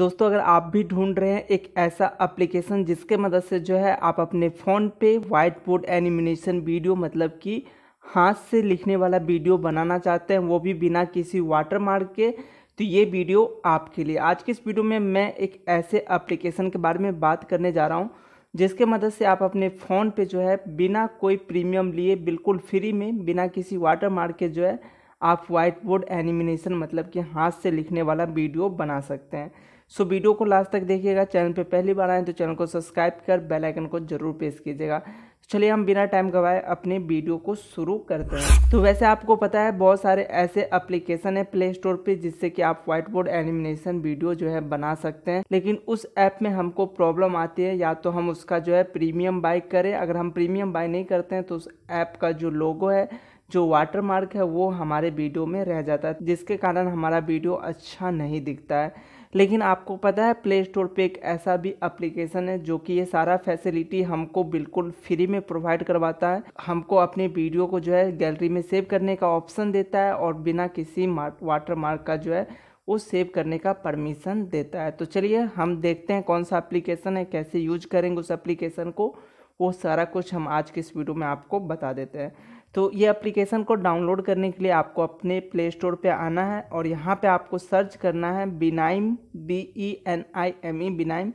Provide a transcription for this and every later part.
दोस्तों अगर आप भी ढूंढ रहे हैं एक ऐसा एप्लीकेशन जिसके मदद से जो है आप अपने फ़ोन पे वाइट बोर्ड एनिमिनेशन वीडियो मतलब कि हाथ से लिखने वाला वीडियो बनाना चाहते हैं वो भी बिना किसी वाटर मार्क के तो ये वीडियो आपके लिए आज की इस वीडियो में मैं एक ऐसे एप्लीकेशन के बारे में बात करने जा रहा हूँ जिसके मदद से आप अपने फ़ोन पर जो है बिना कोई प्रीमियम लिए बिल्कुल फ्री में बिना किसी वाटर मार्क के जो है आप वाइट बोर्ड एनिमिनेशन मतलब कि हाथ से लिखने वाला वीडियो बना सकते हैं सो वीडियो को लास्ट तक देखिएगा चैनल पे पहली बार आए तो चैनल को सब्सक्राइब कर बेल आइकन को जरूर प्रेस कीजिएगा तो चलिए हम बिना टाइम गवाए अपने वीडियो को शुरू करते हैं तो वैसे आपको पता है बहुत सारे ऐसे एप्लीकेशन है प्ले स्टोर पे जिससे कि आप व्हाइट बोर्ड एनिमिनेशन वीडियो जो है बना सकते हैं लेकिन उस ऐप में हमको प्रॉब्लम आती है या तो हम उसका जो है प्रीमियम बाई करें अगर हम प्रीमियम बाई नहीं करते हैं तो उस ऐप का जो लोगो है जो वाटर मार्क है वो हमारे वीडियो में रह जाता है जिसके कारण हमारा वीडियो अच्छा नहीं दिखता है लेकिन आपको पता है प्ले स्टोर पे एक ऐसा भी एप्लीकेशन है जो कि ये सारा फैसिलिटी हमको बिल्कुल फ्री में प्रोवाइड करवाता है हमको अपने वीडियो को जो है गैलरी में सेव करने का ऑप्शन देता है और बिना किसी वाटर मार्क का जो है वो सेव करने का परमिशन देता है तो चलिए हम देखते हैं कौन सा एप्लीकेशन है कैसे यूज करेंगे उस एप्लीकेशन को वो सारा कुछ हम आज के इस वीडियो में आपको बता देते हैं तो ये एप्लीकेशन को डाउनलोड करने के लिए आपको अपने प्ले स्टोर पर आना है और यहाँ पे आपको सर्च करना है Benime B E N I M E Benime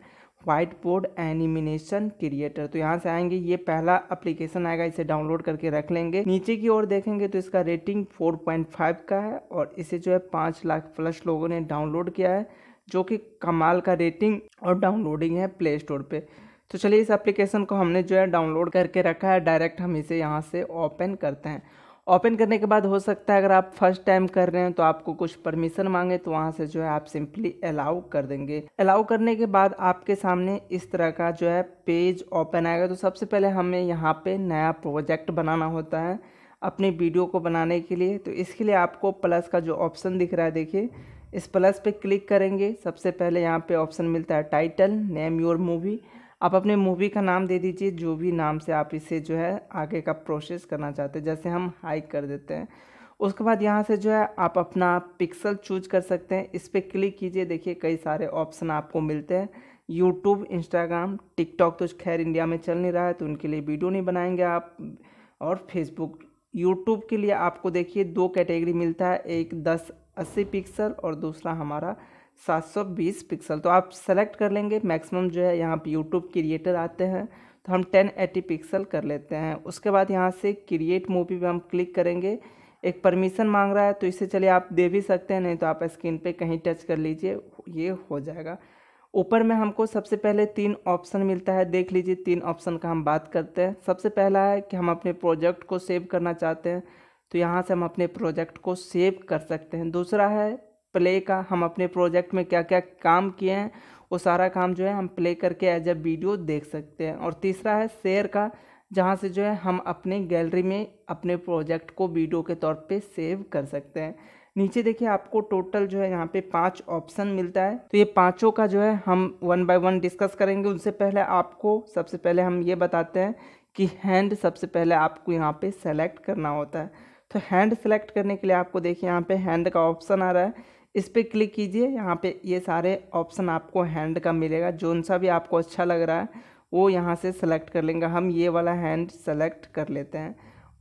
whiteboard animation creator तो यहाँ से आएंगे ये पहला एप्लीकेशन आएगा इसे डाउनलोड करके रख लेंगे नीचे की ओर देखेंगे तो इसका रेटिंग 4.5 का है और इसे जो है पाँच लाख प्लस लोगों ने डाउनलोड किया है जो कि कमाल का रेटिंग और डाउनलोडिंग है प्ले स्टोर पर तो चलिए इस एप्लीकेशन को हमने जो है डाउनलोड करके रखा है डायरेक्ट हम इसे यहाँ से ओपन करते हैं ओपन करने के बाद हो सकता है अगर आप फर्स्ट टाइम कर रहे हैं तो आपको कुछ परमिशन मांगे तो वहाँ से जो है आप सिंपली अलाउ कर देंगे अलाउ करने के बाद आपके सामने इस तरह का जो है पेज ओपन आएगा तो सबसे पहले हमें यहाँ पे नया प्रोजेक्ट बनाना होता है अपनी वीडियो को बनाने के लिए तो इसके लिए आपको प्लस का जो ऑप्शन दिख रहा है देखिए इस प्लस पे क्लिक करेंगे सबसे पहले यहाँ पे ऑप्शन मिलता है टाइटल नेम योर मूवी आप अपने मूवी का नाम दे दीजिए जो भी नाम से आप इसे जो है आगे का प्रोसेस करना चाहते हैं जैसे हम हाइक कर देते हैं उसके बाद यहाँ से जो है आप अपना पिक्सल चूज कर सकते हैं इस पर क्लिक कीजिए देखिए कई सारे ऑप्शन आपको मिलते हैं यूट्यूब इंस्टाग्राम टिकटॉक तो खैर इंडिया में चल नहीं रहा है तो उनके लिए वीडियो नहीं बनाएंगे आप और फेसबुक यूट्यूब के लिए आपको देखिए दो कैटेगरी मिलता है एक दस अस्सी पिक्सल और दूसरा हमारा 720 पिक्सल तो आप सेलेक्ट कर लेंगे मैक्सिमम जो है यहाँ पे यूट्यूब क्रिएटर आते हैं तो हम 1080 पिक्सल कर लेते हैं उसके बाद यहाँ से क्रिएट मूवी पे हम क्लिक करेंगे एक परमिशन मांग रहा है तो इसे चलिए आप दे भी सकते हैं नहीं तो आप स्क्रीन पे कहीं टच कर लीजिए ये हो जाएगा ऊपर में हमको सबसे पहले तीन ऑप्शन मिलता है देख लीजिए तीन ऑप्शन का हम बात करते हैं सबसे पहला है कि हम अपने प्रोजेक्ट को सेव करना चाहते हैं तो यहाँ से हम अपने प्रोजेक्ट को सेव कर सकते हैं दूसरा है प्ले का हम अपने प्रोजेक्ट में क्या क्या काम किए हैं वो सारा काम जो है हम प्ले करके एज ए वीडियो देख सकते हैं और तीसरा है शेयर का जहाँ से जो है हम अपने गैलरी में अपने प्रोजेक्ट को वीडियो के तौर पे सेव कर सकते हैं नीचे देखिए आपको टोटल जो है यहाँ पे पांच ऑप्शन मिलता है तो ये पांचों का जो है हम वन बाय वन डिस्कस करेंगे उनसे पहले आपको सबसे पहले हम ये बताते हैं कि हैंड सबसे पहले आपको यहाँ पे सेलेक्ट करना होता है तो हैंड सेलेक्ट करने के लिए आपको देखिए यहाँ पे हैंड का ऑप्शन आ रहा है इस पर क्लिक कीजिए यहाँ पे ये सारे ऑप्शन आपको हैंड का मिलेगा जो सा भी आपको अच्छा लग रहा है वो यहाँ से सेलेक्ट कर लेंगे हम ये वाला हैंड सेलेक्ट कर लेते हैं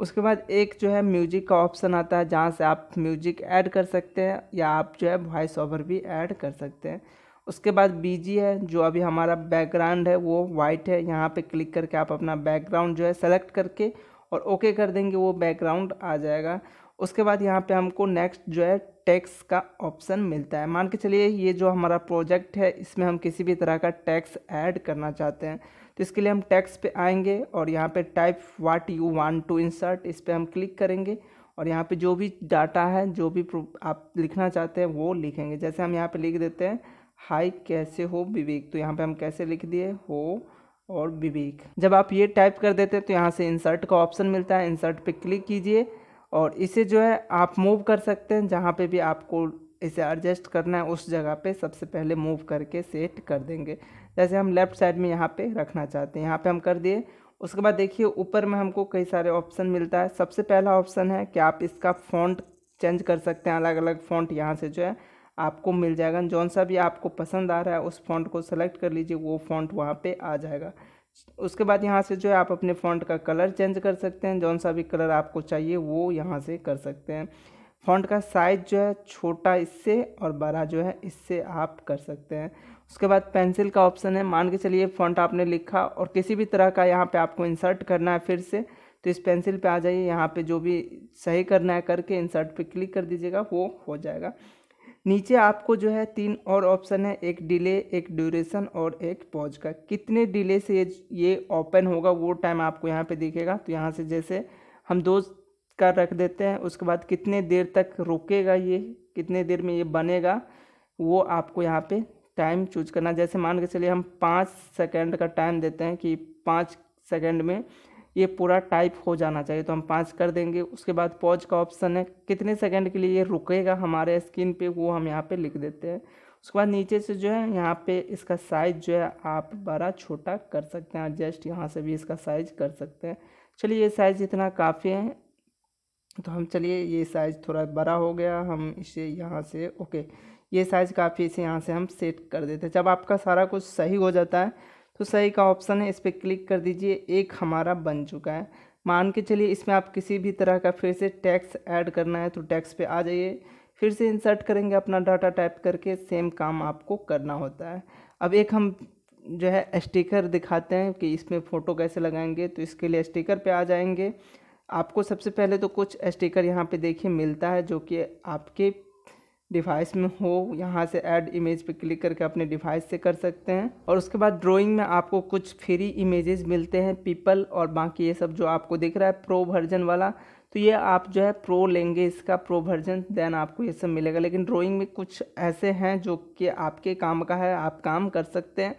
उसके बाद एक जो है म्यूजिक का ऑप्शन आता है जहाँ से आप म्यूजिक ऐड कर सकते हैं या आप जो है वॉइस ओवर भी ऐड कर सकते हैं उसके बाद बीजी है जो अभी हमारा बैकग्राउंड है वो वाइट है यहाँ पे क्लिक करके आप अपना बैकग्राउंड जो है सेलेक्ट करके और ओके कर देंगे वो बैकग्राउंड आ जाएगा उसके बाद यहाँ पे हमको नेक्स्ट जो है टैक्स का ऑप्शन मिलता है मान के चलिए ये जो हमारा प्रोजेक्ट है इसमें हम किसी भी तरह का टैक्स ऐड करना चाहते हैं तो इसके लिए हम टैक्स पे आएंगे और यहाँ पे type what you want to insert इस पर हम क्लिक करेंगे और यहाँ पे जो भी डाटा है जो भी आप लिखना चाहते हैं वो लिखेंगे जैसे हम यहाँ पर लिख देते हैं हाई कैसे हो विवेक तो यहाँ पर हम कैसे लिख दिए हो और विवेक जब आप ये टाइप कर देते हैं तो यहाँ से इंसर्ट का ऑप्शन मिलता है इंसर्ट पर क्लिक कीजिए और इसे जो है आप मूव कर सकते हैं जहाँ पे भी आपको इसे एडजस्ट करना है उस जगह पे सबसे पहले मूव करके सेट कर देंगे जैसे हम लेफ़्ट साइड में यहाँ पे रखना चाहते हैं यहाँ पे हम कर दिए उसके बाद देखिए ऊपर में हमको कई सारे ऑप्शन मिलता है सबसे पहला ऑप्शन है कि आप इसका फ़ॉन्ट चेंज कर सकते हैं अलग अलग फ़ॉन्ट यहाँ से जो है आपको मिल जाएगा जौन सा भी आपको पसंद आ रहा है उस फ़ॉन्ट को सेलेक्ट कर लीजिए वो फ़ॉन्ट वहाँ पर आ जाएगा उसके बाद यहाँ से जो है आप अपने फ़ॉन्ट का कलर चेंज कर सकते हैं जौन सा भी कलर आपको चाहिए वो यहाँ से कर सकते हैं फ़ॉन्ट का साइज़ जो है छोटा इससे और बड़ा जो है इससे आप कर सकते हैं उसके बाद पेंसिल का ऑप्शन है मान के चलिए फ़ॉन्ट आपने लिखा और किसी भी तरह का यहाँ पे आपको इंसर्ट करना है फिर से तो इस पेंसिल पे आ जाइए यहाँ पे जो भी सही करना है करके इंसर्ट पे क्लिक कर दीजिएगा वो हो जाएगा नीचे आपको जो है तीन और ऑप्शन है एक डिले एक ड्यूरेशन और एक पॉज का कितने डिले से ये ये ओपन होगा वो टाइम आपको यहाँ पे दिखेगा तो यहाँ से जैसे हम दो का रख देते हैं उसके बाद कितने देर तक रुकेगा ये कितने देर में ये बनेगा वो आपको यहाँ पे टाइम चूज करना जैसे मान के चलिए हम पाँच सेकेंड का टाइम देते हैं कि पाँच सेकेंड में ये पूरा टाइप हो जाना चाहिए तो हम पाँच कर देंगे उसके बाद पॉज का ऑप्शन है कितने सेकंड के लिए ये रुकेगा हमारे स्क्रीन पे वो हम यहाँ पे लिख देते हैं उसके बाद नीचे से जो है यहाँ पे इसका साइज़ जो है आप बड़ा छोटा कर सकते हैं एडजस्ट यहाँ से भी इसका साइज़ कर सकते हैं चलिए ये साइज़ इतना काफ़ी है तो हम चलिए ये साइज़ थोड़ा बड़ा हो गया हम इसे यहाँ से ओके ये साइज़ काफ़ी इसे यहाँ से हम सेट कर देते हैं जब आपका सारा कुछ सही हो जाता है तो सही का ऑप्शन है इस पर क्लिक कर दीजिए एक हमारा बन चुका है मान के चलिए इसमें आप किसी भी तरह का फिर से टैक्स ऐड करना है तो टैक्स पे आ जाइए फिर से इंसर्ट करेंगे अपना डाटा टाइप करके सेम काम आपको करना होता है अब एक हम जो है स्टिकर दिखाते हैं कि इसमें फ़ोटो कैसे लगाएंगे तो इसके लिए स्टिकर पे आ जाएंगे आपको सबसे पहले तो कुछ स्टिकर यहाँ पे देखिए मिलता है जो कि आपके डिवाइस में हो यहाँ से ऐड इमेज पे क्लिक करके अपने डिवाइस से कर सकते हैं और उसके बाद ड्राइंग में आपको कुछ फ्री इमेजेस मिलते हैं पीपल और बाकी ये सब जो आपको दिख रहा है प्रो वर्जन वाला तो ये आप जो है प्रो लेंगे इसका प्रो वर्जन देन आपको ये सब मिलेगा लेकिन ड्राइंग में कुछ ऐसे हैं जो कि आपके काम का है आप काम कर सकते हैं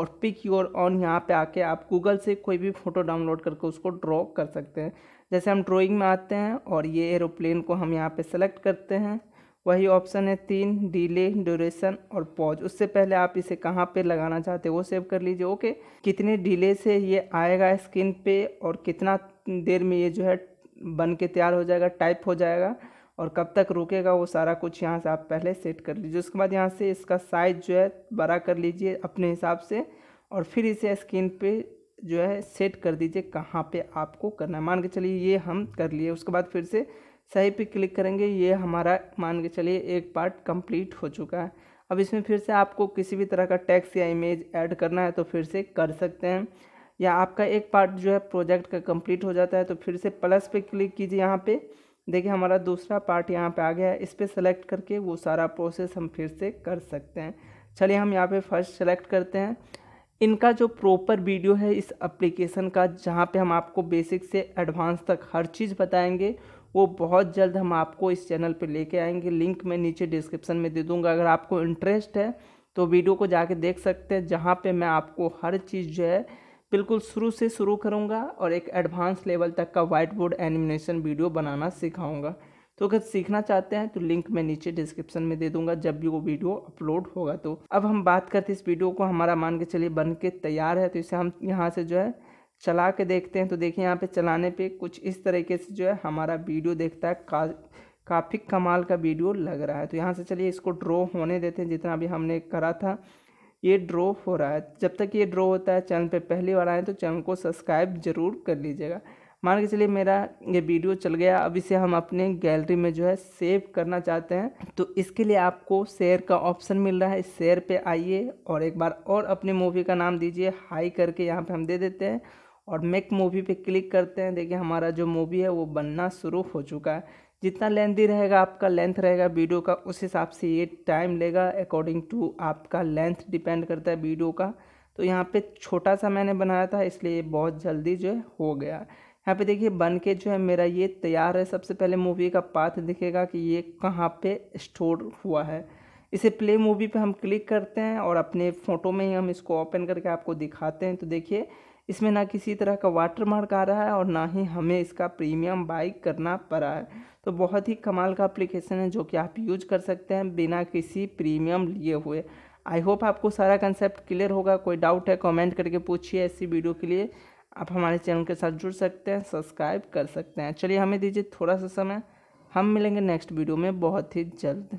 और पिक योर ऑन यहाँ पर आके आप गूगल से कोई भी फ़ोटो डाउनलोड करके उसको ड्रॉ कर सकते हैं जैसे हम ड्राइंग में आते हैं और ये एरोप्लेन को हम यहाँ पे सेलेक्ट करते हैं वही ऑप्शन है तीन डिले ड्यूरेशन और पॉज उससे पहले आप इसे कहाँ पे लगाना चाहते हो वो सेव कर लीजिए ओके कितने डिले से ये आएगा स्क्रीन पे और कितना देर में ये जो है बन के तैयार हो जाएगा टाइप हो जाएगा और कब तक रुकेगा वो सारा कुछ यहाँ से आप पहले सेट कर लीजिए उसके बाद यहाँ से इसका साइज़ जो है बड़ा कर लीजिए अपने हिसाब से और फिर इसे स्क्रीन पे जो है सेट कर दीजिए कहाँ पे आपको करना है मान के चलिए ये हम कर लिए उसके बाद फिर से सही पे क्लिक करेंगे ये हमारा मान के चलिए एक पार्ट कंप्लीट हो चुका है अब इसमें फिर से आपको किसी भी तरह का टैक्स या इमेज ऐड करना है तो फिर से कर सकते हैं या आपका एक पार्ट जो है प्रोजेक्ट का कंप्लीट हो जाता है तो फिर से प्लस पे क्लिक कीजिए यहाँ पे देखिए हमारा दूसरा पार्ट यहाँ पे आ गया है इस पर सेलेक्ट करके वो सारा प्रोसेस हम फिर से कर सकते हैं चलिए हम यहाँ पे फर्स्ट सेलेक्ट करते हैं इनका जो प्रॉपर वीडियो है इस एप्लीकेशन का जहाँ पे हम आपको बेसिक से एडवांस तक हर चीज़ बताएंगे वो बहुत जल्द हम आपको इस चैनल पर लेके आएंगे लिंक मैं नीचे डिस्क्रिप्शन में दे दूँगा अगर आपको इंटरेस्ट है तो वीडियो को जाके देख सकते हैं जहाँ पे मैं आपको हर चीज़ जो है बिल्कुल शुरू से शुरू करूँगा और एक एडवांस लेवल तक का वाइट बोर्ड एनिमेशन वीडियो बनाना सिखाऊँगा तो अगर सीखना चाहते हैं तो लिंक मैं नीचे डिस्क्रिप्शन में दे दूंगा जब भी वो वीडियो अपलोड होगा तो अब हम बात करते इस वीडियो को हमारा मान के चलिए बन के तैयार है तो इसे हम यहाँ से जो है चला के देखते हैं तो देखिए यहाँ पे चलाने पे कुछ इस तरीके से जो है हमारा वीडियो देखता है का काफ़ी कमाल का वीडियो लग रहा है तो यहाँ से चलिए इसको ड्रॉ होने देते हैं जितना अभी हमने करा था ये ड्रॉ हो रहा है जब तक ये ड्रॉ होता है चैनल पे पहली बार आए तो चैनल को सब्सक्राइब जरूर कर लीजिएगा मान के चलिए मेरा ये वीडियो चल गया अब इसे हम अपने गैलरी में जो है सेव करना चाहते हैं तो इसके लिए आपको शेयर का ऑप्शन मिल रहा है शेयर पे आइए और एक बार और अपने मूवी का नाम दीजिए हाई करके यहाँ पे हम दे देते हैं और मेक मूवी पे क्लिक करते हैं देखिए हमारा जो मूवी है वो बनना शुरू हो चुका है जितना लेंथी रहेगा आपका लेंथ रहेगा वीडियो का उस हिसाब से ये टाइम लेगा अकॉर्डिंग टू आपका लेंथ डिपेंड करता है वीडियो का तो यहाँ पे छोटा सा मैंने बनाया था इसलिए बहुत जल्दी जो है हो गया यहाँ पे देखिए बन के जो है मेरा ये तैयार है सबसे पहले मूवी का पाथ दिखेगा कि ये कहाँ पे स्टोर हुआ है इसे प्ले मूवी पे हम क्लिक करते हैं और अपने फ़ोटो में ही हम इसको ओपन करके आपको दिखाते हैं तो देखिए इसमें ना किसी तरह का वाटर मार्क आ रहा है और ना ही हमें इसका प्रीमियम बाई करना पड़ा है तो बहुत ही कमाल का एप्लीकेशन है जो कि आप यूज कर सकते हैं बिना किसी प्रीमियम लिए हुए आई होप आपको सारा कंसेप्ट क्लियर होगा कोई डाउट है कमेंट करके पूछिए ऐसी वीडियो के लिए आप हमारे चैनल के साथ जुड़ सकते हैं सब्सक्राइब कर सकते हैं चलिए हमें दीजिए थोड़ा सा समय हम मिलेंगे नेक्स्ट वीडियो में बहुत ही जल्द